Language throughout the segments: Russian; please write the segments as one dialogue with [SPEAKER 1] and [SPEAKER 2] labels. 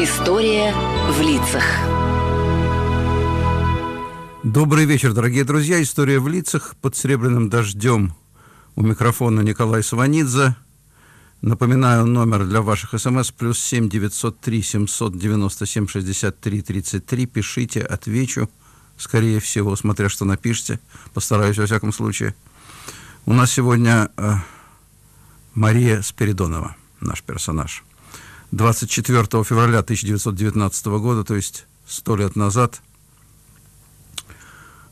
[SPEAKER 1] История в лицах. Добрый вечер, дорогие друзья. История в лицах под серебряным дождем. У микрофона Николай Сванидзе. Напоминаю, номер для ваших смс плюс 7 903 797 63 33. Пишите, отвечу. Скорее всего, смотря что напишите. Постараюсь во всяком случае. У нас сегодня э, Мария Спиридонова, наш персонаж. 24 февраля 1919 года, то есть сто лет назад,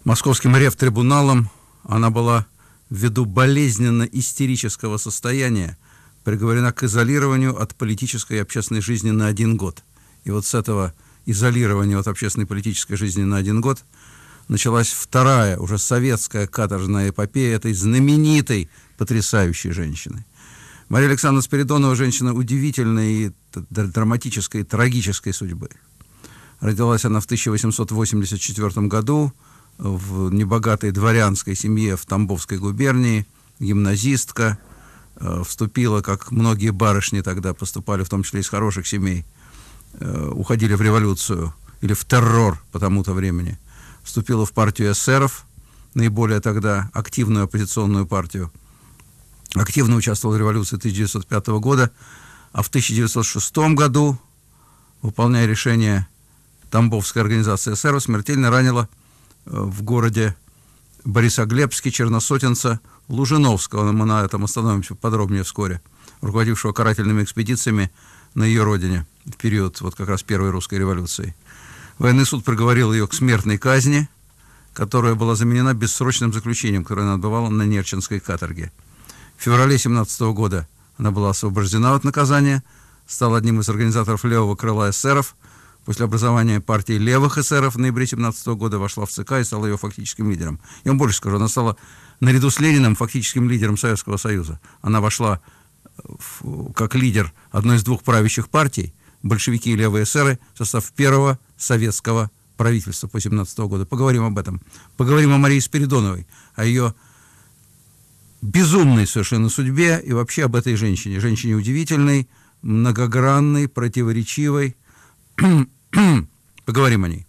[SPEAKER 1] московским рефтрибуналом она была ввиду болезненно-истерического состояния приговорена к изолированию от политической и общественной жизни на один год. И вот с этого изолирования от общественной и политической жизни на один год началась вторая, уже советская каторжная эпопея этой знаменитой, потрясающей женщины. Мария Александровна Спиридонова женщина удивительная и драматической и трагической судьбы. Родилась она в 1884 году в небогатой дворянской семье в Тамбовской губернии, гимназистка, э, вступила, как многие барышни тогда поступали, в том числе из хороших семей, э, уходили в революцию или в террор по тому-то времени, вступила в партию эсеров, наиболее тогда активную оппозиционную партию, активно участвовала в революции 1905 года, а в 1906 году, выполняя решение Тамбовской организации СССР, смертельно ранила э, в городе Борисоглебске черносотенца Лужиновского, мы на этом остановимся подробнее вскоре, руководившего карательными экспедициями на ее родине в период вот как раз первой русской революции. Военный суд приговорил ее к смертной казни, которая была заменена бессрочным заключением, которое она отбывала на Нерчинской каторге. В феврале 17 года она была освобождена от наказания, стала одним из организаторов левого крыла эсеров. После образования партии левых эсеров в ноябре 17 года вошла в ЦК и стала ее фактическим лидером. Я вам больше скажу, она стала наряду с Лениным фактическим лидером Советского Союза. Она вошла в, э, как лидер одной из двух правящих партий, большевики и левые эсеры, в состав первого советского правительства по 17 года. Поговорим об этом. Поговорим о Марии Спиридоновой, о ее безумной совершенно судьбе и вообще об этой женщине. Женщине удивительной, многогранной, противоречивой. Поговорим о ней.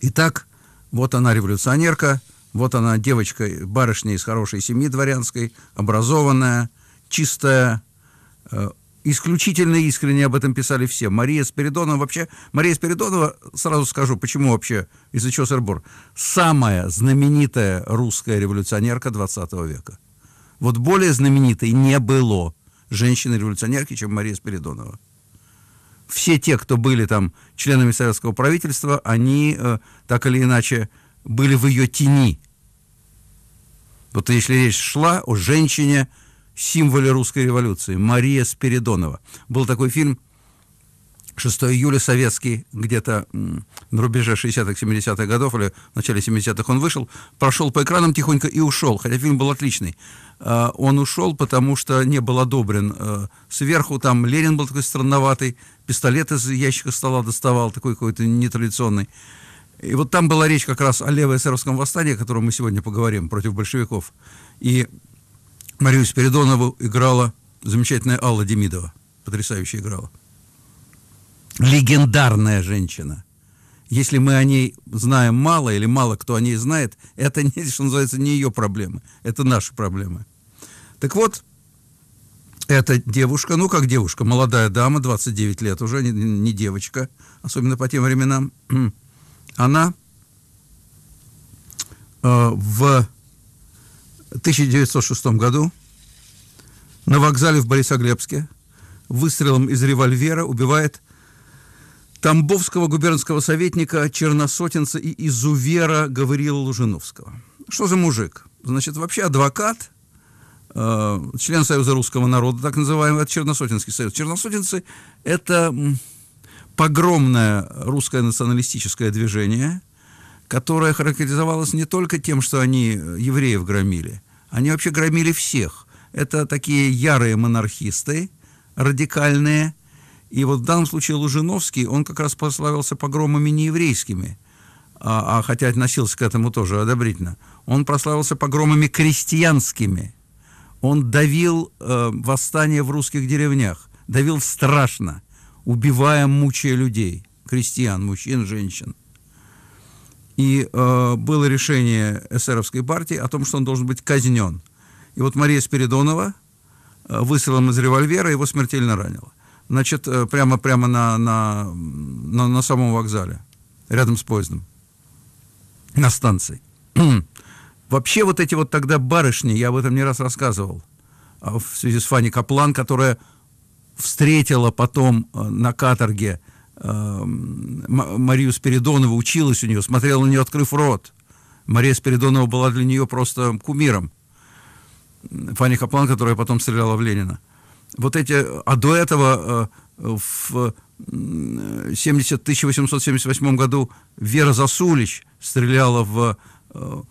[SPEAKER 1] Итак, вот она революционерка, вот она девочка, барышня из хорошей семьи дворянской, образованная, чистая, э, исключительно искренне об этом писали все. Мария Спиридонова вообще... Мария Спиридонова, сразу скажу, почему вообще, из-за чего Сырбор, самая знаменитая русская революционерка 20 века. Вот более знаменитой не было женщины-революционерки, чем Мария Спиридонова. Все те, кто были там членами советского правительства, они э, так или иначе были в ее тени. Вот если речь шла о женщине, символе русской революции, Мария Спиридонова. Был такой фильм 6 июля советский, где-то на рубеже 60-х, 70-х годов, или в начале 70-х он вышел, прошел по экранам тихонько и ушел, хотя фильм был отличный. А, он ушел, потому что не был одобрен. Э, сверху там Ленин был такой странноватый, пистолет из ящика стола доставал, такой какой-то нетрадиционный. И вот там была речь как раз о левоэсеровском восстании, о котором мы сегодня поговорим, против большевиков. И Марию Спиридонову играла замечательная Алла Демидова. Потрясающе играла. Легендарная женщина. Если мы о ней знаем мало или мало кто о ней знает, это, не, что называется, не ее проблемы. Это наши проблемы. Так вот, эта девушка, ну как девушка, молодая дама, 29 лет уже, не, не девочка, особенно по тем временам, она э, в 1906 году на вокзале в Борисоглебске выстрелом из револьвера убивает тамбовского губернского советника, черносотенца и изувера Гавриила Лужиновского. Что за мужик? Значит, вообще адвокат, э, член Союза русского народа, так называемый, это Черносотинский союз. Черносотенцы – это погромное русское националистическое движение, которая характеризовалась не только тем, что они э, евреев громили, они вообще громили всех. Это такие ярые монархисты, радикальные. И вот в данном случае Лужиновский, он как раз прославился погромами нееврейскими, а, а хотя относился к этому тоже одобрительно. Он прославился погромами крестьянскими. Он давил э, восстание в русских деревнях, давил страшно, убивая, мучая людей, крестьян, мужчин, женщин – и э, было решение эсеровской партии о том, что он должен быть казнен. И вот Мария Спиридонова э, выстрелом из револьвера его смертельно ранила. Значит, э, прямо, прямо на, на, на, на самом вокзале, рядом с поездом, на станции. Вообще вот эти вот тогда барышни, я об этом не раз рассказывал, а в связи с Фанни Каплан, которая встретила потом э, на каторге Эм, Марию Спиридонову, училась у нее, смотрела на нее, открыв рот. Мария Спиридонова была для нее просто кумиром. Фанни Каплан, которая потом стреляла в Ленина. Вот эти, а до этого э, в 70, 1878 году Вера Засулич стреляла в э,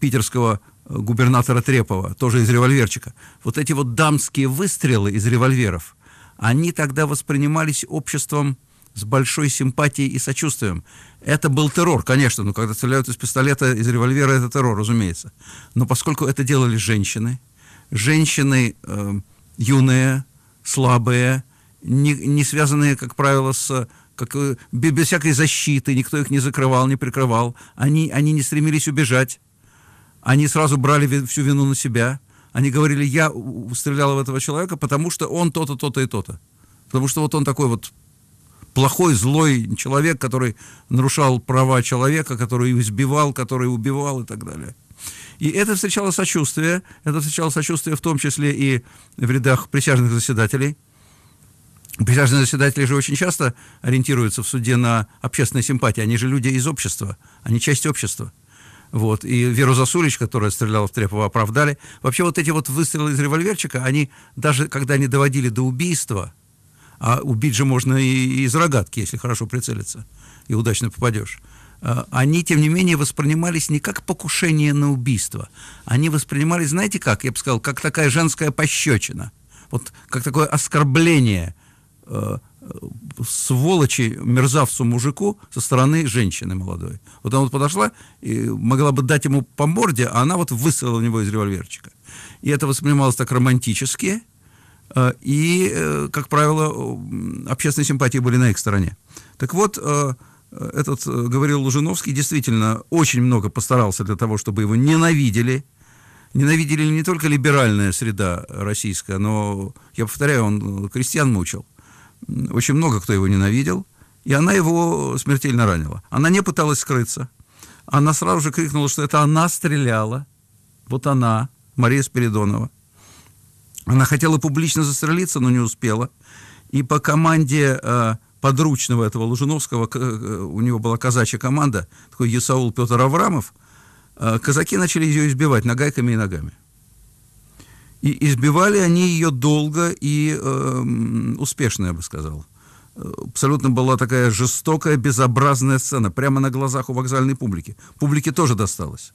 [SPEAKER 1] питерского губернатора Трепова, тоже из револьверчика. Вот эти вот дамские выстрелы из револьверов, они тогда воспринимались обществом с большой симпатией и сочувствием. Это был террор, конечно, но когда стреляют из пистолета, из револьвера, это террор, разумеется. Но поскольку это делали женщины, женщины э, юные, слабые, не, не связанные, как правило, с как, э, без, без всякой защиты, никто их не закрывал, не прикрывал, они, они не стремились убежать, они сразу брали всю вину на себя, они говорили, я стреляла в этого человека, потому что он то-то, то-то и то-то, потому что вот он такой вот плохой, злой человек, который нарушал права человека, который избивал, который убивал и так далее. И это встречало сочувствие, это встречало сочувствие в том числе и в рядах присяжных заседателей. Присяжные заседатели же очень часто ориентируются в суде на общественные симпатии. Они же люди из общества, они часть общества. Вот. И Веру Засулич, которая стреляла в Трепова, оправдали. Вообще вот эти вот выстрелы из револьверчика, они даже когда они доводили до убийства – а убить же можно и из рогатки, если хорошо прицелиться и удачно попадешь. А, они, тем не менее, воспринимались не как покушение на убийство. Они воспринимались, знаете как, я бы сказал, как такая женская пощечина. Вот как такое оскорбление э, сволочи мерзавцу мужику со стороны женщины молодой. Вот она вот подошла и могла бы дать ему по морде, а она вот выстрелила в него из револьверчика. И это воспринималось так романтически – Э, и, э, как правило, э, общественные симпатии были на их стороне. Так вот, этот говорил Лужиновский, действительно очень много постарался для того, чтобы его ненавидели. Ненавидели не только либеральная среда российская, но, я повторяю, он крестьян мучил. Очень много кто его ненавидел, и она его смертельно ранила. Она не пыталась скрыться. Она сразу же крикнула, что это она стреляла. Вот она, Мария Спиридонова. Она хотела публично застрелиться, но не успела. И по команде э, подручного этого Лужиновского, к, э, у него была казачья команда, такой Есаул Петр Аврамов, э, казаки начали ее избивать нагайками и ногами. И избивали они ее долго и э, успешно, я бы сказал. Абсолютно была такая жестокая, безобразная сцена, прямо на глазах у вокзальной публики. Публике тоже досталось.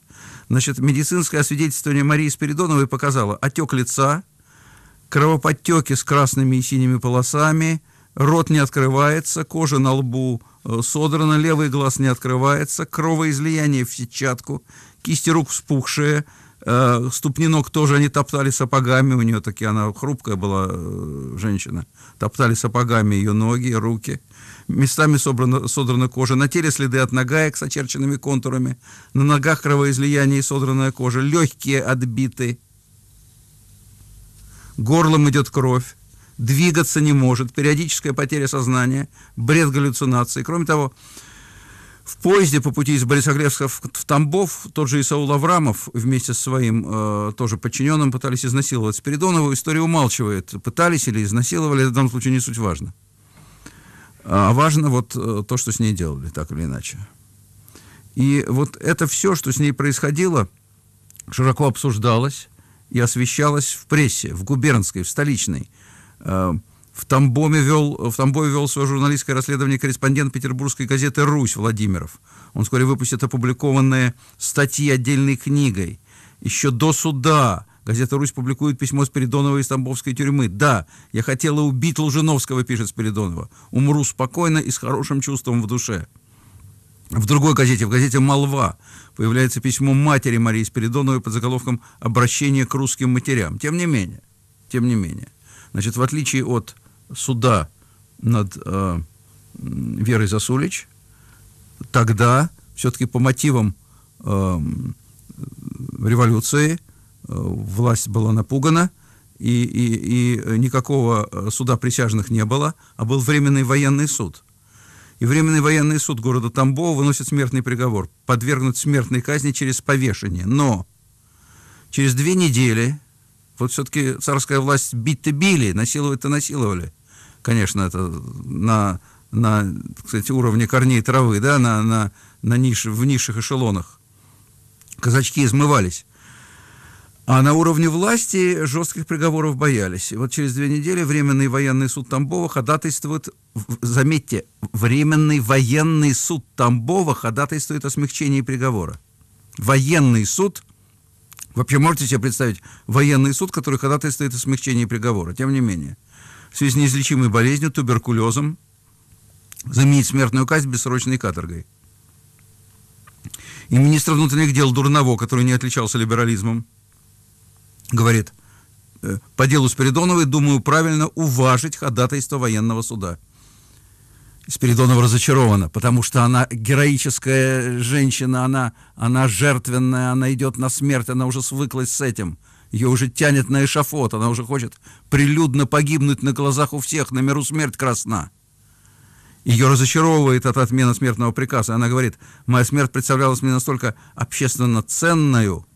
[SPEAKER 1] Значит, медицинское освидетельствование Марии Спиридоновой показало отек лица, кровоподтеки с красными и синими полосами, рот не открывается, кожа на лбу э, содрана, левый глаз не открывается, кровоизлияние в сетчатку, кисти рук вспухшие, э, ступни ног тоже они топтали сапогами, у нее такие она хрупкая была э, женщина, топтали сапогами ее ноги, руки, местами собрана, содрана кожа, на теле следы от ногаек с очерченными контурами, на ногах кровоизлияние и содранная кожа, легкие отбиты, горлом идет кровь, двигаться не может, периодическая потеря сознания, бред галлюцинации. Кроме того, в поезде по пути из Борисоглебска в Тамбов тот же Исаул Аврамов вместе со своим э, тоже подчиненным пытались изнасиловать Спиридонова. История умалчивает, пытались или изнасиловали, в данном случае не суть важно. А важно вот э, то, что с ней делали, так или иначе. И вот это все, что с ней происходило, широко обсуждалось и освещалась в прессе, в губернской, в столичной. Э, в Тамбоме вел, в Тамбове вел свое журналистское расследование корреспондент петербургской газеты «Русь» Владимиров. Он вскоре выпустит опубликованные статьи отдельной книгой. Еще до суда газета «Русь» публикует письмо Спиридонова из Тамбовской тюрьмы. «Да, я хотела убить Лужиновского, пишет Спиридонова. «Умру спокойно и с хорошим чувством в душе». В другой газете, в газете «Молва», появляется письмо матери Марии Спиридоновой под заголовком «Обращение к русским матерям». Тем не менее, тем не менее. Значит, в отличие от суда над э, Верой Засулич, тогда все-таки по мотивам э, революции э, власть была напугана, и, и, и никакого э, суда присяжных не было, а был временный военный суд и Временный военный суд города Тамбова выносит смертный приговор, подвергнуть смертной казни через повешение. Но через две недели, вот все-таки царская власть бить-то били, насиловать-то насиловали. Конечно, это на, на кстати, уровне корней травы, да, на, на, на нише, в низших эшелонах. Казачки измывались. А на уровне власти жестких приговоров боялись. И вот через две недели Временный военный суд Тамбова ходатайствует, заметьте, Временный военный суд Тамбова ходатайствует о смягчении приговора. Военный суд, вообще можете себе представить, военный суд, который ходатайствует о смягчении приговора, тем не менее. В связи с неизлечимой болезнью, туберкулезом, заменить смертную казнь бессрочной каторгой. И министр внутренних дел Дурново, который не отличался либерализмом, говорит, э, по делу Спиридоновой, думаю, правильно уважить ходатайство военного суда. Спиридонова разочарована, потому что она героическая женщина, она, она жертвенная, она идет на смерть, она уже свыклась с этим. Ее уже тянет на эшафот, она уже хочет прилюдно погибнуть на глазах у всех, на миру смерть красна. Ее разочаровывает эта отмена смертного приказа. Она говорит, моя смерть представлялась мне настолько общественно ценную,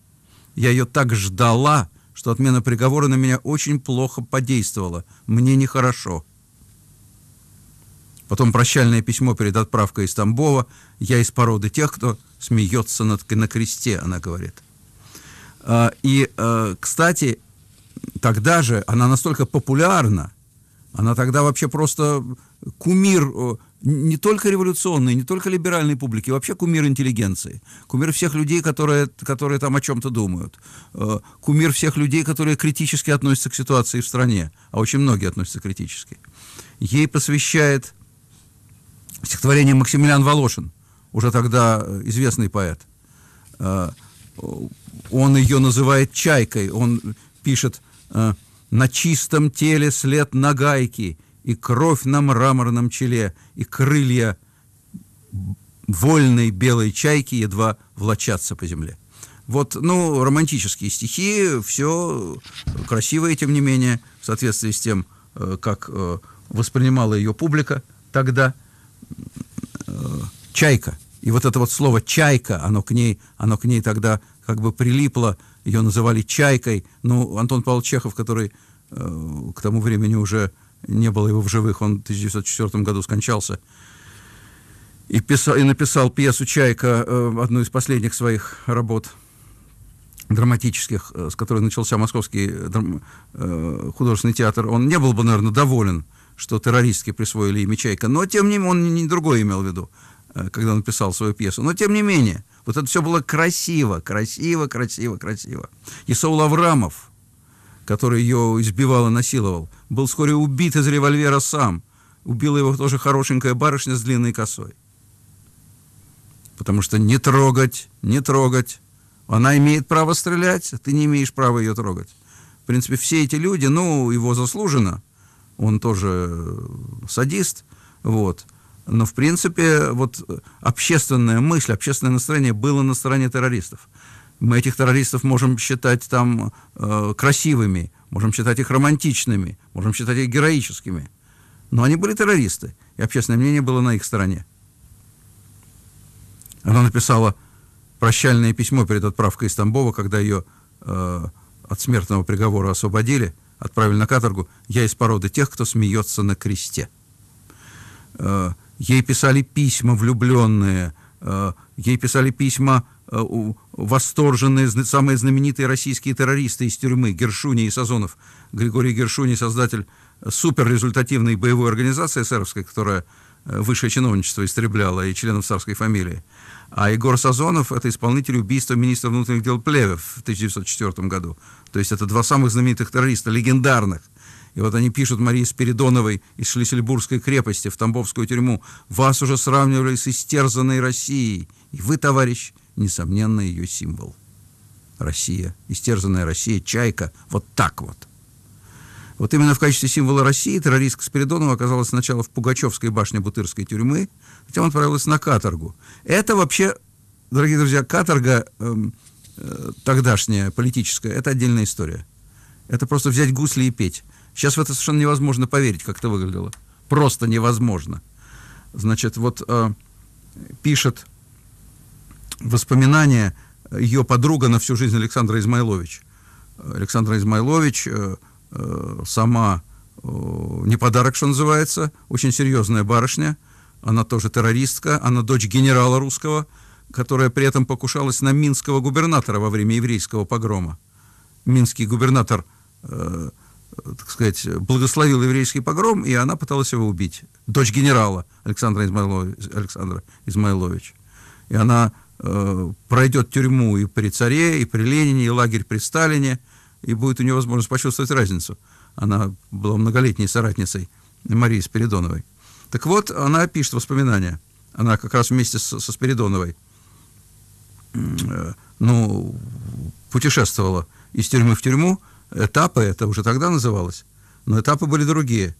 [SPEAKER 1] я ее так ждала, что отмена приговора на меня очень плохо подействовала. Мне нехорошо. Потом прощальное письмо перед отправкой из Тамбова. Я из породы тех, кто смеется над, на кресте, она говорит. А, и, а, кстати, тогда же она настолько популярна, она тогда вообще просто кумир не только революционной, не только либеральной публики, вообще кумир интеллигенции, кумир всех людей, которые, которые там о чем-то думают, э, кумир всех людей, которые критически относятся к ситуации в стране, а очень многие относятся критически. Ей посвящает стихотворение Максимилиан Волошин, уже тогда э, известный поэт. Э, он ее называет «чайкой», он пишет «на чистом теле след нагайки», и кровь на мраморном челе, и крылья вольной белой чайки едва влачатся по земле. Вот, ну, романтические стихи, все красивое, тем не менее, в соответствии с тем, э, как э, воспринимала ее публика тогда. Э, чайка. И вот это вот слово «чайка», оно к ней, оно к ней тогда как бы прилипло, ее называли «чайкой». Ну, Антон Павлович Чехов, который к тому времени уже не было его в живых, он в 1904 году скончался, и, писал, и написал пьесу «Чайка», э, одну из последних своих работ драматических, э, с которой начался Московский э, драм, художественный театр, он не был бы, наверное, доволен, что террористски присвоили имя «Чайка», но тем не менее, он не другое имел в виду, когда он писал свою пьесу, но тем не менее, вот это все было красиво, красиво, красиво, красиво. И Саул Аврамов, который ее избивал и насиловал, был вскоре убит из револьвера сам. Убила его тоже хорошенькая барышня с длинной косой. Потому что не трогать, не трогать. Она имеет право стрелять, а ты не имеешь права ее трогать. В принципе, все эти люди, ну, его заслуженно. Он тоже э, садист, вот. Но, в принципе, вот э, общественная мысль, общественное настроение было на стороне террористов. Мы этих террористов можем считать там э, красивыми, можем считать их романтичными, можем считать их героическими. Но они были террористы, и общественное мнение было на их стороне. Она написала прощальное письмо перед отправкой из Тамбова, когда ее э, от смертного приговора освободили, отправили на каторгу. «Я из породы тех, кто смеется на кресте». Э, ей писали письма влюбленные, э, ей писали письма Э, восторженные, самые знаменитые российские террористы из тюрьмы, Гершуни и Сазонов. Григорий Гершуни, создатель э, суперрезультативной боевой организации эсеровской, которая э, высшее чиновничество истребляла и членов царской фамилии. А Егор Сазонов – это исполнитель убийства министра внутренних дел Плевев в 1904 году. То есть это два самых знаменитых террориста, легендарных. И вот они пишут Марии Спиридоновой из Шлиссельбургской крепости в Тамбовскую тюрьму. «Вас уже сравнивали с истерзанной Россией. И вы, товарищ, несомненно, ее символ. Россия, истерзанная Россия, чайка, вот так вот. Вот именно в качестве символа России террористка Спиридонова оказалась сначала в Пугачевской башне Бутырской тюрьмы, затем отправилась на каторгу. Это вообще, дорогие друзья, каторга э, э, тогдашняя, политическая, это отдельная история. Это просто взять гусли и петь. Сейчас в это совершенно невозможно поверить, как это выглядело. Просто невозможно. Значит, вот э, пишет воспоминания э, ее подруга на всю жизнь Александра Измайлович. Э, Александра Измайлович э, сама не подарок, что называется, очень серьезная барышня, она тоже террористка, она дочь генерала русского, которая при этом покушалась на минского губернатора во время еврейского погрома. Минский губернатор, так сказать, благословил еврейский погром, и она пыталась его убить. Дочь генерала Александра, Измайлов... Александра Измайлович. И она Э, пройдет тюрьму и при царе, и при Ленине, и лагерь при Сталине, и будет у нее возможность почувствовать разницу. Она была многолетней соратницей Марии Спиридоновой. Так вот, она пишет воспоминания. Она как раз вместе со, со Спиридоновой э, ну, путешествовала из тюрьмы в тюрьму. Этапы, это уже тогда называлось, но этапы были другие.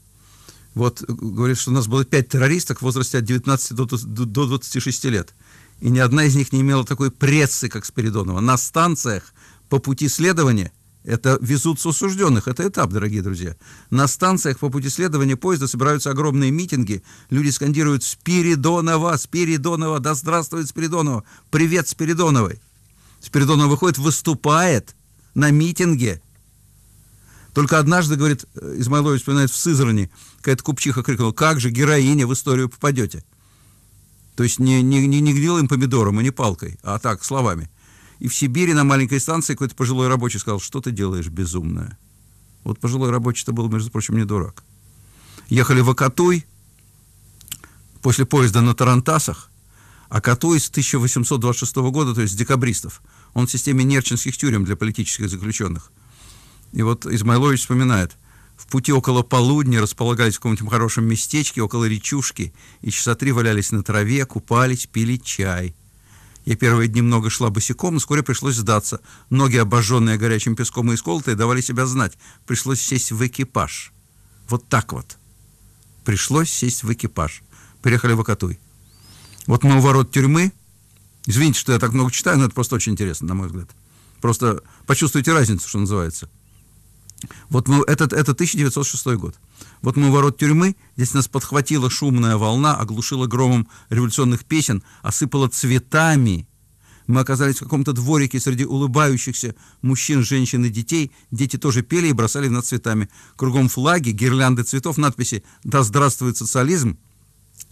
[SPEAKER 1] Вот э, говорит, что у нас было пять террористок в возрасте от 19 до, до 26 лет и ни одна из них не имела такой прессы, как Спиридонова. На станциях по пути следования это везут с осужденных, это этап, дорогие друзья. На станциях по пути следования поезда собираются огромные митинги, люди скандируют «Спиридонова! Спиридонова! Да здравствует Спиридонова! Привет Спиридоновой!» Спиридонова выходит, выступает на митинге. Только однажды, говорит, э, Измайлович вспоминает в Сызрани, какая-то купчиха крикнула, как же героиня в историю попадете – то есть не, не, не, не гнилым помидором и не палкой, а так, словами. И в Сибири на маленькой станции какой-то пожилой рабочий сказал, что ты делаешь безумное. Вот пожилой рабочий-то был, между прочим, не дурак. Ехали в Акатуй после поезда на Тарантасах, а Катой с 1826 года, то есть с декабристов. Он в системе нерчинских тюрем для политических заключенных. И вот Измайлович вспоминает – в пути около полудня располагались в каком-нибудь хорошем местечке, около речушки, и часа три валялись на траве, купались, пили чай. Я первые дни много шла босиком, но вскоре пришлось сдаться. Ноги, обожженные горячим песком и исколотые, давали себя знать. Пришлось сесть в экипаж. Вот так вот. Пришлось сесть в экипаж. Приехали в Акатуй. Вот мы у ворот тюрьмы. Извините, что я так много читаю, но это просто очень интересно, на мой взгляд. Просто почувствуйте разницу, что называется. Вот мы, это, это 1906 год. Вот мы ворот тюрьмы, здесь нас подхватила шумная волна, оглушила громом революционных песен, осыпала цветами. Мы оказались в каком-то дворике среди улыбающихся мужчин, женщин и детей. Дети тоже пели и бросали в цветами. Кругом флаги, гирлянды цветов, надписи «Да здравствует социализм!»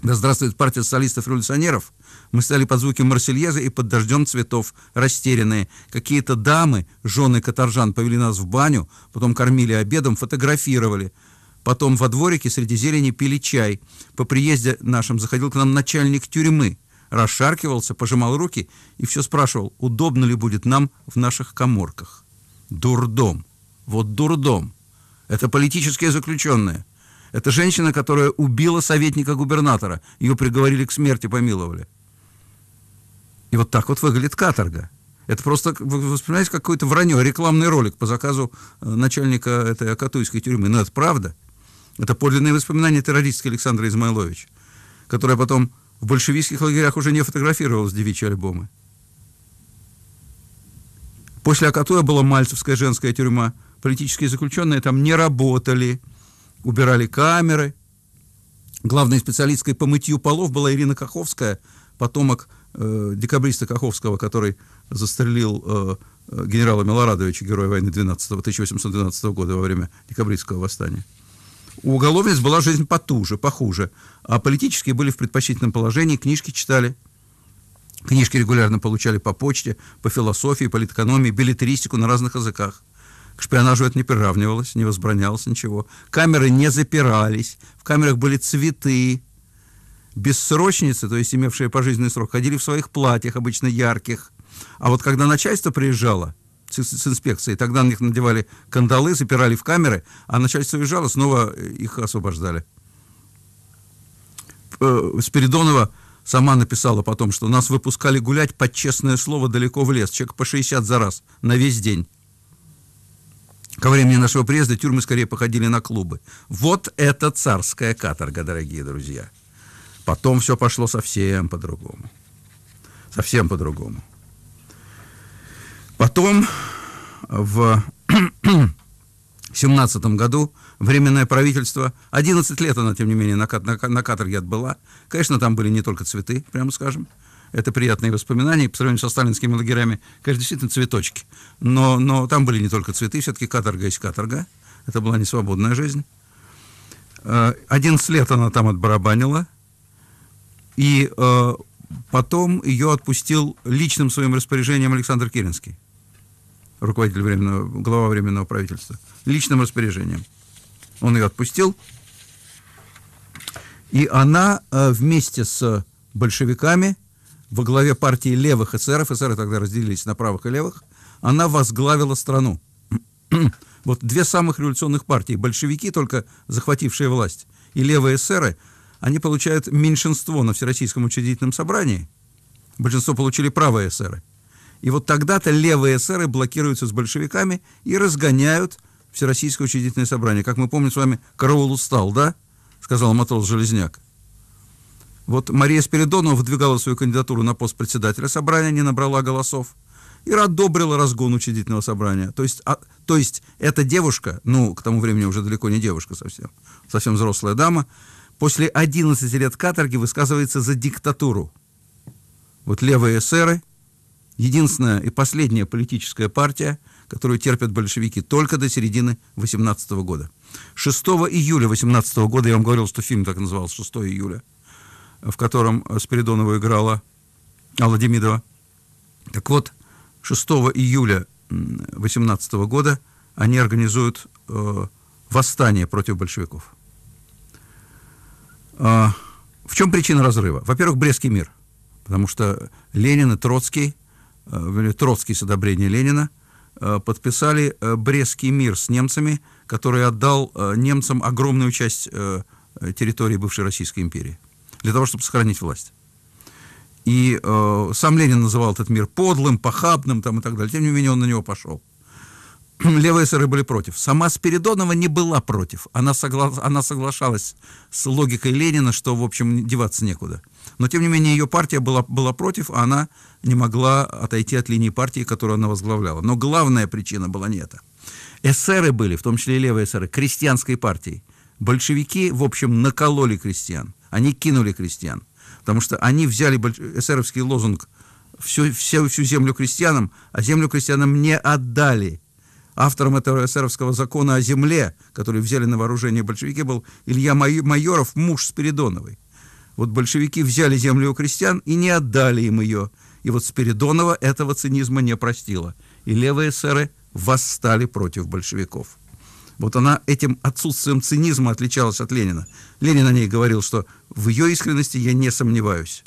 [SPEAKER 1] «Да здравствует партия социалистов-революционеров!» Мы стали под звуки Марсельезы и под дождем цветов, растерянные. Какие-то дамы, жены каторжан, повели нас в баню, потом кормили обедом, фотографировали. Потом во дворике среди зелени пили чай. По приезде нашим заходил к нам начальник тюрьмы. Расшаркивался, пожимал руки и все спрашивал, удобно ли будет нам в наших коморках. Дурдом. Вот дурдом. Это политические заключенные. Это женщина, которая убила советника губернатора. Ее приговорили к смерти, помиловали. И вот так вот выглядит каторга. Это просто, вы воспринимаете, какое-то вранье, рекламный ролик по заказу э, начальника этой Акатуйской тюрьмы. Но ну, это правда. Это подлинные воспоминания террористки Александра Измайловича, которая потом в большевистских лагерях уже не фотографировала с девичьи альбомы. После Акатуя была мальцевская женская тюрьма. Политические заключенные там не работали, убирали камеры. Главной специалисткой по мытью полов была Ирина Каховская, потомок э, декабриста Каховского, который застрелил э, генерала Милорадовича, героя войны 12, 1812 года во время декабристского восстания. У уголовниц была жизнь потуже, похуже, а политические были в предпочтительном положении, книжки читали, книжки регулярно получали по почте, по философии, политэкономии, билетаристику на разных языках. К шпионажу это не приравнивалось, не возбранялось ничего. Камеры не запирались, в камерах были цветы, бессрочницы, то есть имевшие пожизненный срок, ходили в своих платьях, обычно ярких. А вот когда начальство приезжало с, с инспекцией, тогда на них надевали кандалы, запирали в камеры, а начальство уезжало, снова э, их освобождали. Э, Спиридонова сама написала потом, что нас выпускали гулять под честное слово далеко в лес, человек по 60 за раз, на весь день. Ко времени нашего приезда тюрьмы скорее походили на клубы. Вот это царская каторга, дорогие друзья. Потом все пошло совсем по-другому. Совсем по-другому. Потом в 17 году временное правительство, 11 лет она, тем не менее, на, на, на каторге отбыла. Конечно, там были не только цветы, прямо скажем. Это приятные воспоминания. По сравнению со сталинскими лагерями, конечно, действительно цветочки. Но, но там были не только цветы, все-таки каторга есть каторга. Это была не свободная жизнь. 11 э, лет она там отбарабанила. И э, потом ее отпустил личным своим распоряжением Александр Керенский, руководитель временного, глава временного правительства, личным распоряжением. Он ее отпустил, и она э, вместе с большевиками во главе партии левых эсеров, эсеры тогда разделились на правых и левых, она возглавила страну. вот две самых революционных партии, большевики, только захватившие власть, и левые эсеры – они получают меньшинство на Всероссийском учредительном собрании. Большинство получили правые эсеры. И вот тогда-то левые эсеры блокируются с большевиками и разгоняют Всероссийское учредительное собрание. Как мы помним с вами, караул устал, да? Сказал матрос Железняк. Вот Мария Спиридонова выдвигала свою кандидатуру на пост председателя собрания, не набрала голосов. И одобрила разгон учредительного собрания. То есть, а, то есть эта девушка, ну, к тому времени уже далеко не девушка совсем, совсем взрослая дама, после 11 лет каторги высказывается за диктатуру. Вот левые эсеры, единственная и последняя политическая партия, которую терпят большевики только до середины 18 года. 6 июля 18 года, я вам говорил, что фильм так назывался, 6 июля, в котором э, Спиридонова играла Алла Демидова. Так вот, 6 июля 18 года они организуют э, восстание против большевиков. А, в чем причина разрыва? Во-первых, Брестский мир. Потому что Ленин и Троцкий, э, Троцкий с одобрения Ленина, э, подписали э, Брестский мир с немцами, который отдал немцам огромную часть территории бывшей Российской империи для того, чтобы сохранить власть. И э, сам Ленин называл этот мир подлым, похабным там, и так далее. Тем не менее, он на него пошел. левые эсеры были против. Сама Спиридонова не была против. Она, согла... она соглашалась с логикой Ленина, что, в общем, деваться некуда. Но, тем не менее, ее партия была, была против, а она не могла отойти от линии партии, которую она возглавляла. Но главная причина была не эта. Эсеры были, в том числе и левые эсеры, крестьянской партией. Большевики, в общем, накололи крестьян. Они кинули крестьян. Потому что они взяли больш... эсеровский лозунг всю, всю, всю землю крестьянам, а землю крестьянам не отдали – Автором этого эсеровского закона о земле, который взяли на вооружение большевики, был Илья Майоров, муж Спиридоновой. Вот большевики взяли землю у крестьян и не отдали им ее. И вот Спиридонова этого цинизма не простила. И левые эсеры восстали против большевиков. Вот она этим отсутствием цинизма отличалась от Ленина. Ленин о ней говорил, что в ее искренности я не сомневаюсь.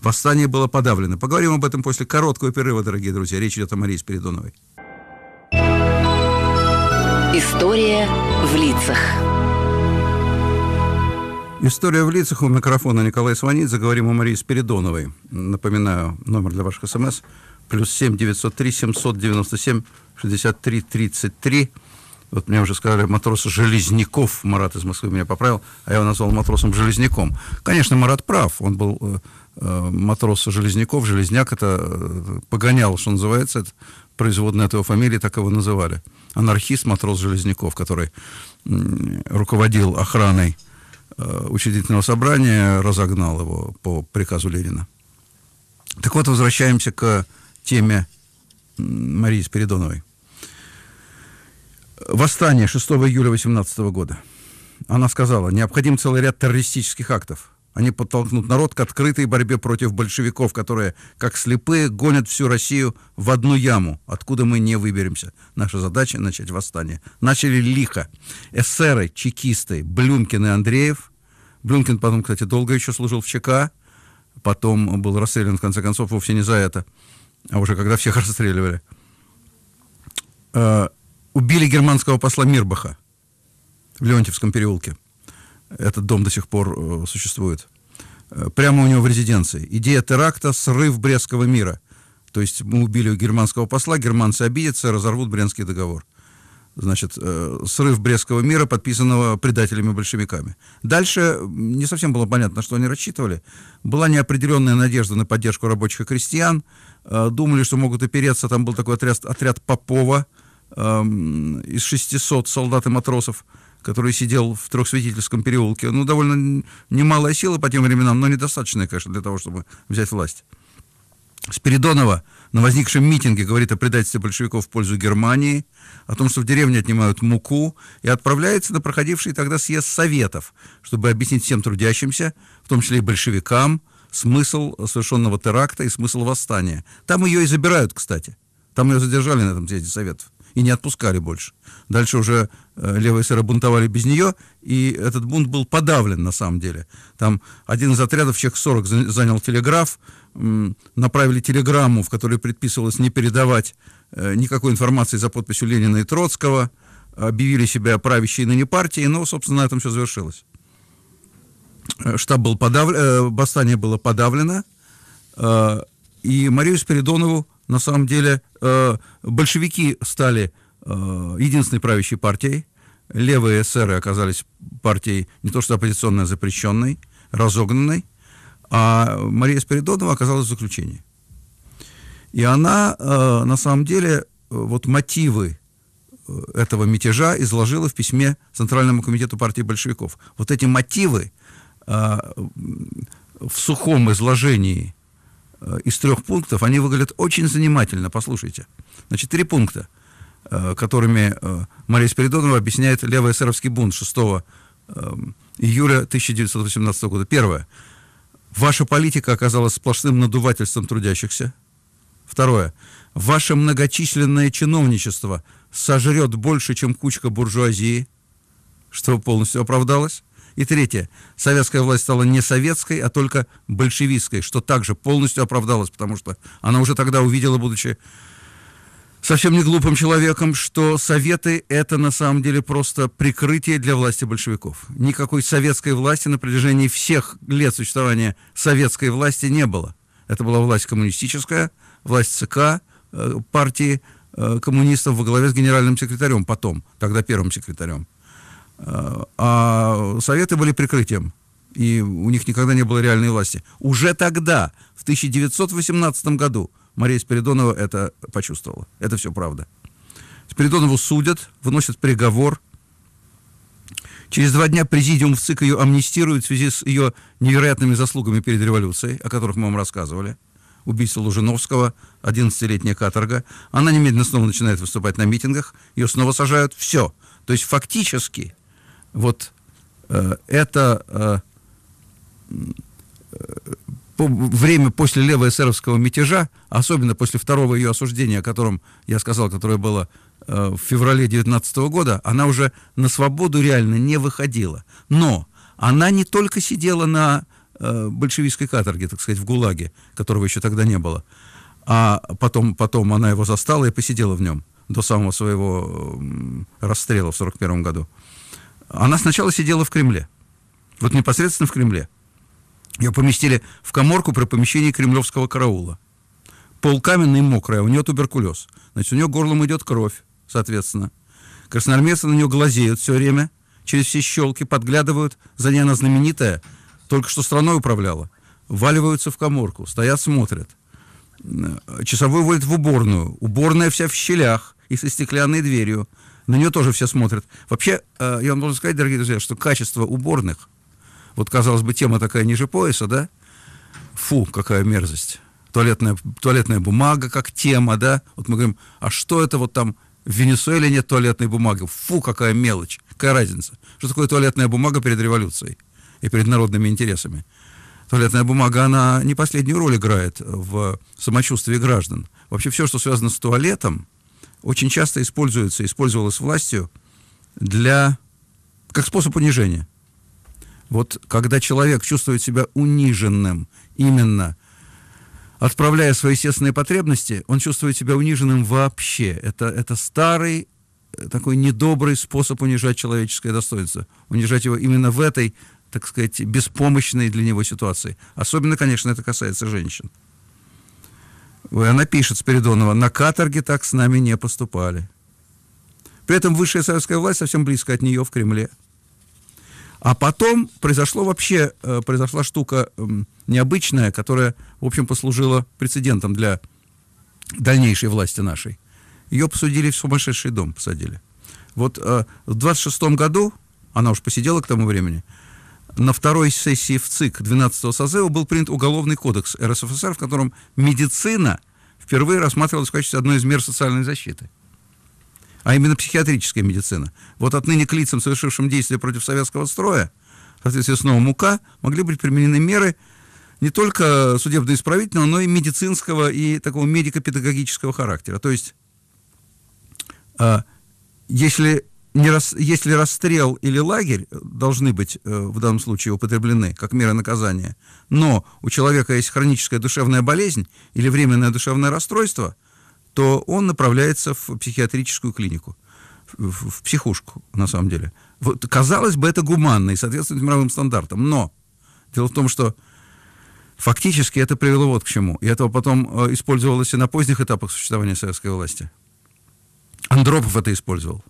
[SPEAKER 1] Восстание было подавлено. Поговорим об этом после короткого перерыва, дорогие друзья. Речь идет о Марии Спиридоновой. История в лицах. История в лицах. У микрофона Николай Сванидзе. Заговорим о Марии Спиридоновой. Напоминаю, номер для ваших смс. Плюс 7 903 797 63 33. Вот мне уже сказали матрос Железняков. Марат из Москвы меня поправил, а я его назвал матросом Железняком. Конечно, Марат прав. Он был э, матрос Железняков, Железняк это э, погонял, что называется, это производная от его фамилии, так его называли. Анархист матрос Железняков, который руководил охраной э, учредительного собрания, разогнал его по приказу Ленина. Так вот, возвращаемся к теме Марии Спиридоновой. Восстание 6 июля 18 года. Она сказала, необходим целый ряд террористических актов – они подтолкнут народ к открытой борьбе против большевиков, которые, как слепые, гонят всю Россию в одну яму, откуда мы не выберемся. Наша задача — начать восстание. Начали лихо. Эсеры, чекисты, Блюмкин и Андреев. Блюмкин потом, кстати, долго еще служил в ЧК. Потом был расстрелян, в конце концов, вовсе не за это. А уже когда всех расстреливали. Э, убили германского посла Мирбаха в Леонтьевском переулке. Этот дом до сих пор э, существует. Э, прямо у него в резиденции. Идея теракта – срыв Брестского мира. То есть мы убили германского посла, германцы обидятся, разорвут Брестский договор. Значит, э, срыв Брестского мира, подписанного предателями-большевиками. Дальше не совсем было понятно, что они рассчитывали. Была неопределенная надежда на поддержку рабочих и крестьян. Думали, что могут опереться. Там был такой отряд, отряд Попова эм, из 600 солдат и матросов – который сидел в трехсвятительском переулке, ну, довольно немалая сила по тем временам, но недостаточная, конечно, для того, чтобы взять власть. Спиридонова на возникшем митинге говорит о предательстве большевиков в пользу Германии, о том, что в деревне отнимают муку, и отправляется на проходивший тогда съезд Советов, чтобы объяснить всем трудящимся, в том числе и большевикам, смысл совершенного теракта и смысл восстания. Там ее и забирают, кстати. Там ее задержали на этом съезде Советов и не отпускали больше. Дальше уже Э, левые эсеры бунтовали без нее, и этот бунт был подавлен на самом деле. Там один из отрядов, человек 40, занял телеграф, направили телеграмму, в которой предписывалось не передавать э, никакой информации за подписью Ленина и Троцкого, объявили себя правящей ныне партией, но, собственно, на этом все завершилось. Э, штаб был подавлен, восстание было подавлено, и Марию Спиридонову, на самом деле, большевики стали Э, единственной правящей партией. Левые эсеры оказались партией не то что оппозиционной, а запрещенной, разогнанной. А Мария Спиридонова оказалась в заключении. И она, э, на самом деле, э, вот мотивы э, этого мятежа изложила в письме Центральному комитету партии большевиков. Вот эти мотивы э, в сухом изложении э, из трех пунктов, они выглядят очень занимательно. Послушайте. Значит, три пункта – Э, которыми э, Мария Спиридонова объясняет левый эсеровский бунт 6 эм, июля 1918 года. Первое. Ваша политика оказалась сплошным надувательством трудящихся. Второе. Ваше многочисленное чиновничество сожрет больше, чем кучка буржуазии, что полностью оправдалось. И третье. Советская власть стала не советской, а только большевистской, что также полностью оправдалось, потому что она уже тогда увидела, будучи совсем не глупым человеком, что Советы – это на самом деле просто прикрытие для власти большевиков. Никакой советской власти на протяжении всех лет существования советской власти не было. Это была власть коммунистическая, власть ЦК, э, партии э, коммунистов во главе с генеральным секретарем потом, тогда первым секретарем. Э, а Советы были прикрытием, и у них никогда не было реальной власти. Уже тогда, в 1918 году, Мария Спиридонова это почувствовала. Это все правда. Спиридонову судят, выносят приговор. Через два дня президиум в ЦИК ее амнистирует в связи с ее невероятными заслугами перед революцией, о которых мы вам рассказывали. Убийство Лужиновского, 11-летняя каторга. Она немедленно снова начинает выступать на митингах, ее снова сажают. Все. То есть фактически вот э, это э, э время после левоэсеровского мятежа, особенно после второго ее осуждения, о котором я сказал, которое было э, в феврале 19 года, она уже на свободу реально не выходила. Но она не только сидела на э, большевистской каторге, так сказать, в ГУЛАГе, которого еще тогда не было, а потом, потом она его застала и посидела в нем до самого своего расстрела в 1941 году. Она сначала сидела в Кремле, вот непосредственно в Кремле – ее поместили в коморку при помещении кремлевского караула. Пол каменный мокрый, а у нее туберкулез. Значит, у нее горлом идет кровь, соответственно. Красноармейцы на нее глазеют все время, через все щелки подглядывают. За ней она знаменитая, только что страной управляла. Валиваются в коморку, стоят, смотрят. Э, часовой водит в уборную. Уборная вся в щелях и со стеклянной дверью. На нее тоже все смотрят. Вообще, э, я вам должен сказать, дорогие друзья, что качество уборных – вот, казалось бы, тема такая ниже пояса, да? Фу, какая мерзость. Туалетная, туалетная бумага как тема, да? Вот мы говорим, а что это вот там в Венесуэле нет туалетной бумаги? Фу, какая мелочь. Какая разница? Что такое туалетная бумага перед революцией и перед народными интересами? Туалетная бумага, она не последнюю роль играет в самочувствии граждан. Вообще все, что связано с туалетом, очень часто используется, использовалось властью для, как способ унижения – вот когда человек чувствует себя униженным, именно отправляя свои естественные потребности, он чувствует себя униженным вообще. Это, это старый э, такой недобрый способ унижать человеческое достоинство, унижать его именно в этой, так сказать, беспомощной для него ситуации. Особенно, конечно, это касается женщин. Ой, она пишет, Спиридонова, на каторге так с нами не поступали. При этом высшая советская власть совсем близко от нее в Кремле – а потом произошло вообще, э, произошла штука необычная, которая, в общем, послужила прецедентом для дальнейшей власти нашей. Ее посудили в сумасшедший дом, посадили. Вот э, в 26-м году, она уж посидела к тому времени, на второй сессии в ЦИК 12-го созыва был принят Уголовный кодекс РСФСР, в котором медицина впервые рассматривалась в качестве одной из мер социальной защиты а именно психиатрическая медицина. Вот отныне к лицам, совершившим действия против советского строя, в соответствии с новым УК, могли быть применены меры не только судебно-исправительного, но и медицинского и такого медико-педагогического характера. То есть, а, если, не рас, если расстрел или лагерь должны быть э, в данном случае употреблены как меры наказания, но у человека есть хроническая душевная болезнь или временное душевное расстройство – то он направляется в психиатрическую клинику, в, в психушку, на самом деле. Вот, казалось бы, это гуманно и соответствует мировым стандартам, но дело в том, что фактически это привело вот к чему. И это потом э, использовалось и на поздних этапах существования советской власти. Андропов это использовал.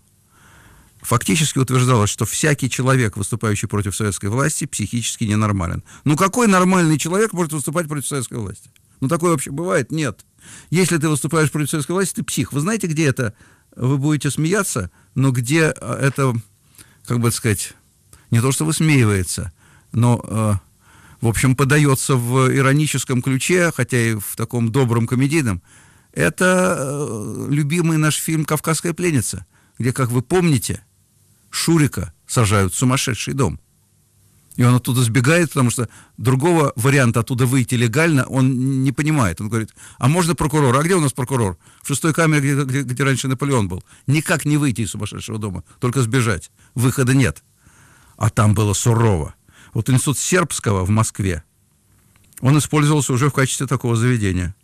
[SPEAKER 1] Фактически утверждалось, что всякий человек, выступающий против советской власти, психически ненормален. Ну какой нормальный человек может выступать против советской власти? Ну такое вообще бывает? Нет. Если ты выступаешь против советской власти, ты псих. Вы знаете, где это? Вы будете смеяться, но где э, это, как бы сказать, не то что высмеивается, но, э, в общем, подается в ироническом ключе, хотя и в таком добром комедийном, это э, любимый наш фильм «Кавказская пленница», где, как вы помните, Шурика сажают в сумасшедший дом – и он оттуда сбегает, потому что другого варианта оттуда выйти легально он не понимает. Он говорит, а можно прокурор? А где у нас прокурор? В шестой камере, где, где, где раньше Наполеон был. Никак не выйти из сумасшедшего дома, только сбежать. Выхода нет. А там было сурово. Вот институт сербского в Москве, он использовался уже в качестве такого заведения.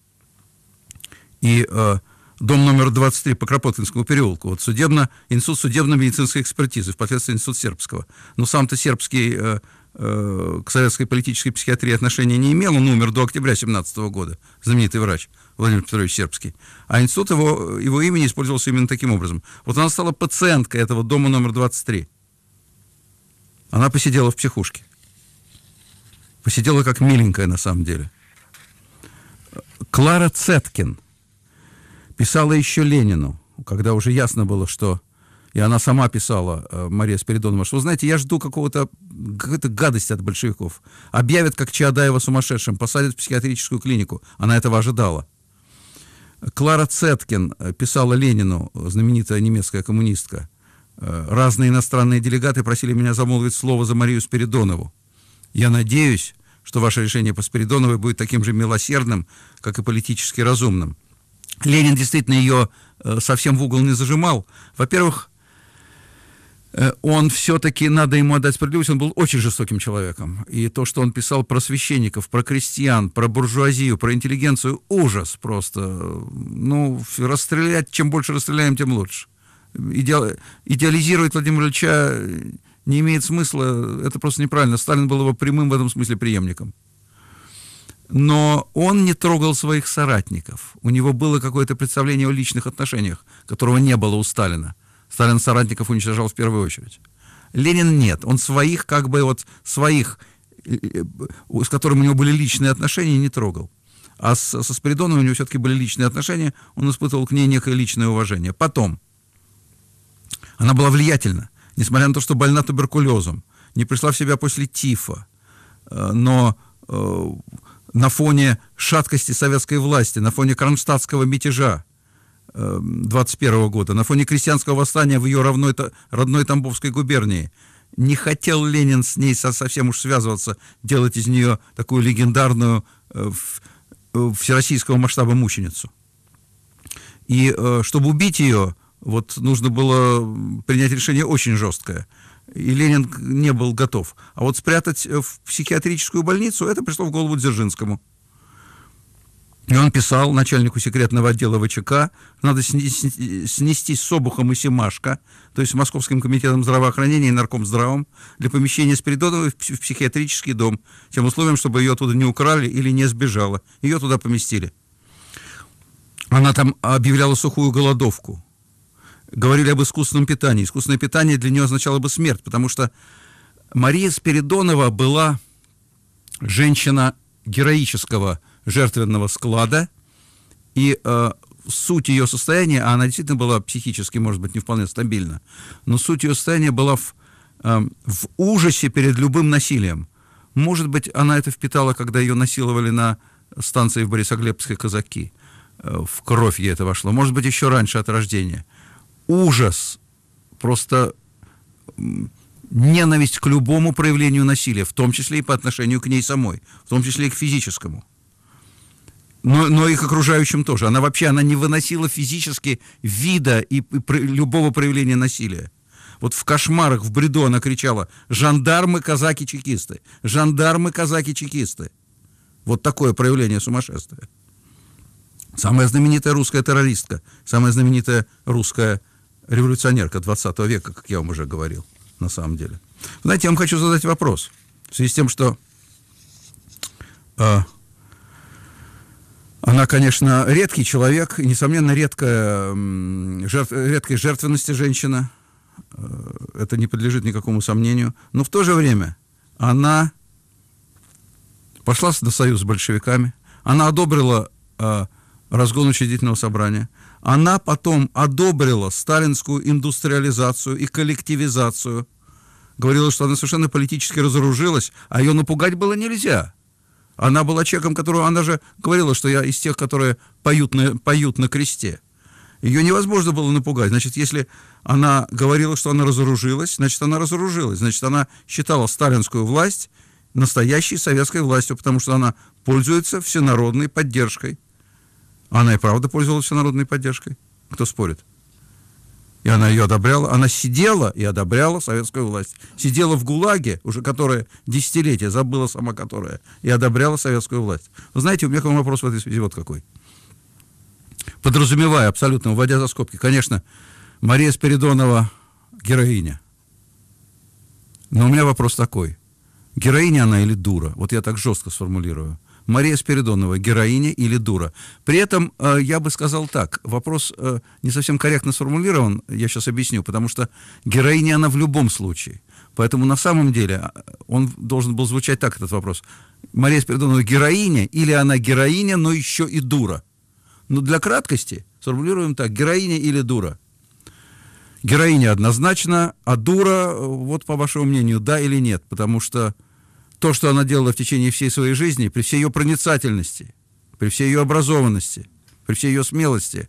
[SPEAKER 1] И э, дом номер 23 по Кропоткинскому переулку. Вот судебно, институт судебно-медицинской экспертизы, впоследствии институт сербского. Но сам-то сербский э, э, к советской политической психиатрии отношения не имел. Он умер до октября 17 года, знаменитый врач Владимир Петрович Сербский. А институт его, его имени использовался именно таким образом. Вот она стала пациенткой этого дома номер 23. Она посидела в психушке. Посидела как миленькая на самом деле. Клара Цеткин – писала еще Ленину, когда уже ясно было, что... И она сама писала, э, Мария Спиридонова, что, знаете, я жду какого-то какой-то гадости от большевиков. Объявят, как Чаадаева сумасшедшим, посадят в психиатрическую клинику. Она этого ожидала. Клара Цеткин э, писала Ленину, э, знаменитая немецкая коммунистка. Разные иностранные делегаты просили меня замолвить слово за Марию Спиридонову. Я надеюсь, что ваше решение по Спиридоновой будет таким же милосердным, как и политически разумным. Ленин действительно ее э, совсем в угол не зажимал. Во-первых, э, он все-таки, надо ему отдать справедливость, он был очень жестоким человеком. И то, что он писал про священников, про крестьян, про буржуазию, про интеллигенцию, ужас просто. Ну, расстрелять, чем больше расстреляем, тем лучше. Иде... Идеализировать Владимира Ильича не имеет смысла, это просто неправильно. Сталин был его прямым в этом смысле преемником но он не трогал своих соратников. У него было какое-то представление о личных отношениях, которого не было у Сталина. Сталин соратников уничтожал в первую очередь. Ленин нет. Он своих, как бы вот своих, э, э, с которыми у него были личные отношения, не трогал. А с, со Спиридоновым у него все-таки были личные отношения, он испытывал к ней некое личное уважение. Потом. Она была влиятельна, несмотря на то, что больна туберкулезом, не пришла в себя после тифа, э, но на фоне шаткости советской власти, на фоне кронштадтского мятежа 21 эм, года, на фоне крестьянского восстания в ее родной, родной Тамбовской губернии. Не хотел Ленин с ней совсем уж связываться, делать из нее такую легендарную э, э, всероссийского масштаба мученицу. И э, чтобы убить ее, вот нужно было принять решение очень жесткое – и Ленин не был готов. А вот спрятать э, в психиатрическую больницу, это пришло в голову Дзержинскому. И он писал начальнику секретного отдела ВЧК, надо снести с Обухом и Семашко, то есть с Московским комитетом здравоохранения и наркомздравом, для помещения Спиридоновой в психиатрический дом, тем условием, чтобы ее оттуда не украли или не сбежала. Ее туда поместили. Она там объявляла сухую голодовку говорили об искусственном питании. Искусственное питание для нее означало бы смерть, потому что Мария Спиридонова была женщина героического жертвенного склада, и э, суть ее состояния, а она действительно была психически, может быть, не вполне стабильна, но суть ее состояния была в, э, в ужасе перед любым насилием. Может быть, она это впитала, когда ее насиловали на станции в Борисоглебской казаки. Э, в кровь ей это вошло. Может быть, еще раньше от рождения ужас, просто ненависть к любому проявлению насилия, в том числе и по отношению к ней самой, в том числе и к физическому. Но, но и к окружающим тоже. Она вообще она не выносила физически вида и, и про, любого проявления насилия. Вот в кошмарах, в бреду она кричала «Жандармы, казаки, чекисты! Жандармы, казаки, чекисты!» Вот такое проявление сумасшествия. Самая знаменитая русская террористка, самая знаменитая русская революционерка 20 века, как я вам уже говорил, на самом деле. Знаете, я вам хочу задать вопрос. В связи с тем, что э, она, конечно, редкий человек, и, несомненно, редкая, жертв, редкой жертвенности женщина. Э, это не подлежит никакому сомнению. Но в то же время она пошла на союз с большевиками. Она одобрила э, разгон учредительного собрания – она потом одобрила сталинскую индустриализацию и коллективизацию. Говорила, что она совершенно политически разоружилась, а ее напугать было нельзя. Она была человеком, которого она же говорила, что я из тех, которые поют на, поют на кресте. Ее невозможно было напугать. Значит, если она говорила, что она разоружилась, значит, она разоружилась. Значит, она считала сталинскую власть настоящей советской властью, потому что она пользуется всенародной поддержкой. Она и правда пользовалась народной поддержкой. Кто спорит? И она ее одобряла. Она сидела и одобряла советскую власть. Сидела в ГУЛАГе, уже которая десятилетия, забыла сама которая, и одобряла советскую власть. Вы знаете, у меня к вам вопрос в этой связи вот какой. Подразумевая абсолютно, вводя за скобки, конечно, Мария Спиридонова героиня. Но у меня вопрос такой. Героиня она или дура? Вот я так жестко сформулирую. Мария Спиридонова, героиня или дура. При этом э, я бы сказал так, вопрос э, не совсем корректно сформулирован, я сейчас объясню, потому что героиня она в любом случае. Поэтому на самом деле а, он должен был звучать так, этот вопрос. Мария Спиридонова героиня или она героиня, но еще и дура? Но ну, для краткости сформулируем так, героиня или дура? Героиня однозначно, а дура, э, вот по вашему мнению, да или нет, потому что то, что она делала в течение всей своей жизни, при всей ее проницательности, при всей ее образованности, при всей ее смелости,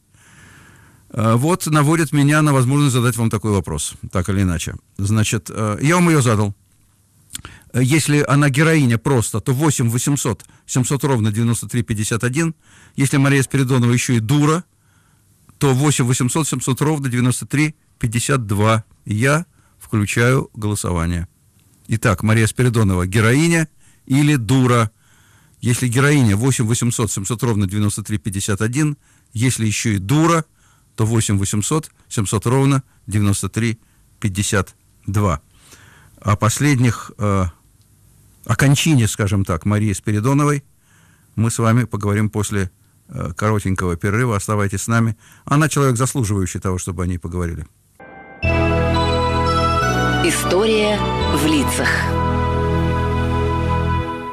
[SPEAKER 1] э, вот наводит меня на возможность задать вам такой вопрос, так или иначе. Значит, э, я вам ее задал. Э, если она героиня просто, то 8 800 700 ровно 93 51. Если Мария Спиридонова еще и дура, то 8 800 700 ровно 93 52. Я включаю голосование. Итак, Мария Спиридонова, героиня или дура? Если героиня 8 800 700 ровно 93 51, если еще и дура, то 8 800 700 ровно 93 52. О последних, э, о кончине, скажем так, Марии Спиридоновой мы с вами поговорим после э, коротенького перерыва. Оставайтесь с нами. Она человек, заслуживающий того, чтобы о ней поговорили. История в лицах.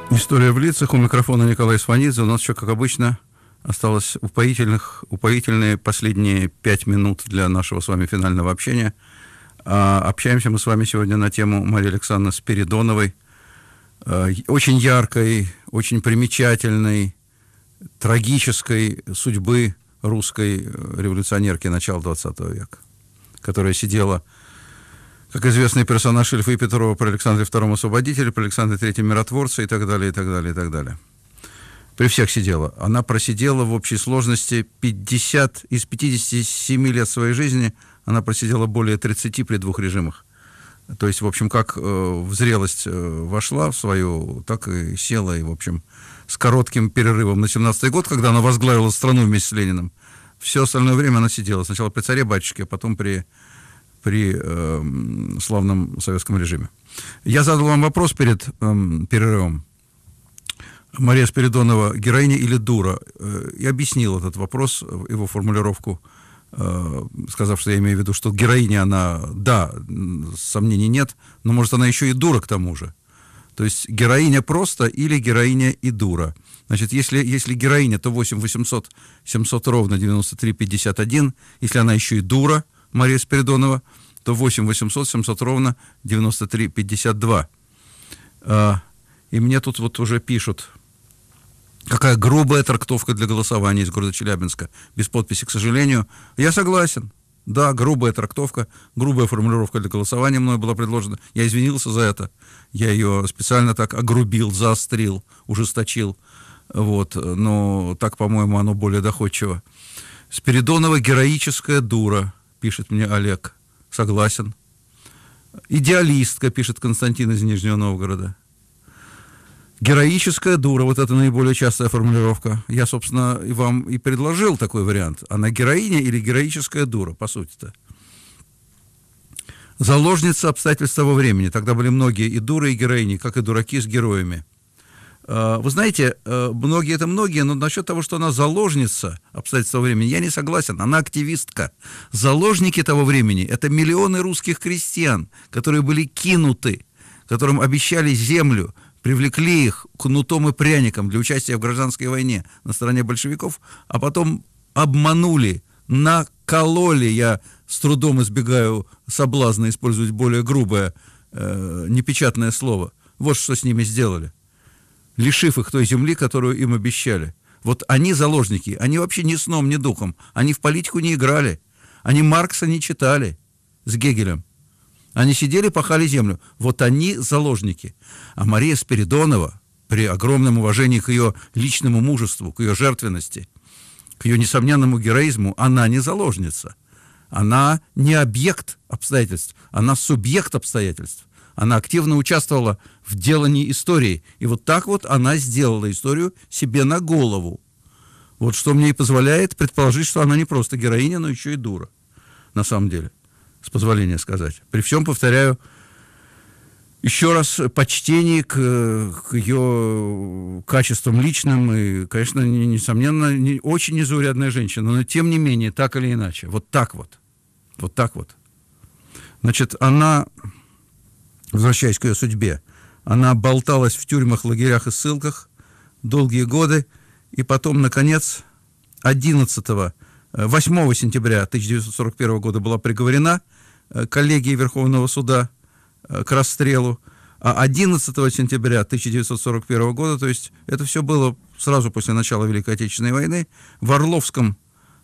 [SPEAKER 1] История в лицах. У микрофона Николай Сванидзе. У нас еще, как обычно, осталось упоительных, упоительные последние пять минут для нашего с вами финального общения. А, общаемся мы с вами сегодня на тему Марии Александровны Спиридоновой. А, очень яркой, очень примечательной, трагической судьбы русской э, революционерки начала 20 века, которая сидела как известный персонаж Ильфа и Петрова про Александре II освободителя, про Александре III миротворца и так далее, и так далее, и так далее. При всех сидела. Она просидела в общей сложности 50 из 57 лет своей жизни, она просидела более 30 при двух режимах. То есть, в общем, как э, в зрелость э, вошла в свою, так и села, и, в общем, с коротким перерывом на 17-й год, когда она возглавила страну вместе с Лениным, все остальное время она сидела. Сначала при царе-батюшке, а потом при при э, славном советском режиме. Я задал вам вопрос перед э, перерывом. Мария Спиридонова героиня или дура? Э, и объяснил этот вопрос, э, его формулировку, э, сказав, что я имею в виду, что героиня она, да, сомнений нет, но может она еще и дура к тому же. То есть героиня просто или героиня и дура. Значит, если, если героиня, то 8 800 700 ровно 93 51. Если она еще и дура, Мария Спиридонова, то 8 800 700 ровно 93 52. А, и мне тут вот уже пишут, какая грубая трактовка для голосования из города Челябинска, без подписи, к сожалению. Я согласен. Да, грубая трактовка, грубая формулировка для голосования мной была предложена. Я извинился за это. Я ее специально так огрубил, заострил, ужесточил. Вот. Но так, по-моему, оно более доходчиво. Спиридонова героическая дура пишет мне Олег. Согласен. Идеалистка, пишет Константин из Нижнего Новгорода. Героическая дура, вот это наиболее частая формулировка. Я, собственно, и вам и предложил такой вариант. Она героиня или героическая дура, по сути-то. Заложница обстоятельств того времени. Тогда были многие и дуры, и героини, как и дураки с героями. Э, вы знаете, э, многие это многие, но насчет того, что она заложница обстоятельств того времени, я не согласен. Она активистка. Заложники того времени – это миллионы русских крестьян, которые были кинуты, которым обещали землю, привлекли их кнутом и пряником для участия в гражданской войне на стороне большевиков, а потом обманули, накололи. Я с трудом избегаю соблазна использовать более грубое, э, непечатное слово. Вот что с ними сделали – лишив их той земли, которую им обещали. Вот они заложники, они вообще ни сном, ни духом, они в политику не играли, они Маркса не читали с Гегелем. Они сидели, пахали землю. Вот они заложники. А Мария Спиридонова, при огромном уважении к ее личному мужеству, к ее жертвенности, к ее несомненному героизму, она не заложница. Она не объект обстоятельств, она субъект обстоятельств. Она активно участвовала в в делании истории. И вот так вот она сделала историю себе на голову. Вот что мне и позволяет предположить, что она не просто героиня, но еще и дура. На самом деле, с позволения сказать. При всем, повторяю, еще раз почтение к, к ее качествам личным. И, конечно, не, несомненно, не, очень незаурядная женщина. Но тем не менее, так или иначе. Вот так вот. Вот так вот. Значит, она, возвращаясь к ее судьбе, она болталась в тюрьмах, лагерях и ссылках долгие годы, и потом, наконец, 11 8 э, сентября 1941 года была приговорена э, коллегией Верховного суда э, к расстрелу, а 11 сентября 1941 года, то есть это все было сразу после начала Великой Отечественной войны, в Орловском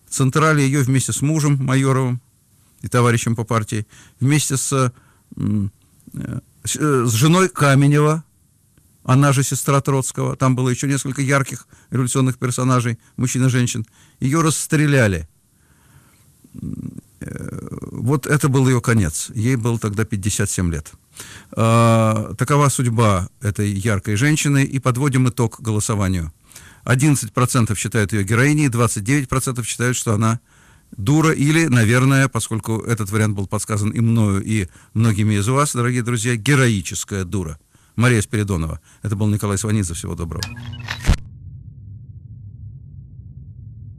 [SPEAKER 1] Централе ее вместе с мужем Майоровым и товарищем по партии, вместе с Э, с женой Каменева, она же сестра Троцкого, там было еще несколько ярких революционных персонажей, мужчин и женщин, ее расстреляли. Э, вот это был ее конец. Ей было тогда 57 лет. А, такова судьба этой яркой женщины, и подводим итог голосованию. 11% считают ее героиней, 29% считают, что она дура, или, наверное, поскольку этот вариант был подсказан и мною, и многими из вас, дорогие друзья, героическая дура. Мария Спиридонова. Это был Николай Сванидзе. Всего доброго.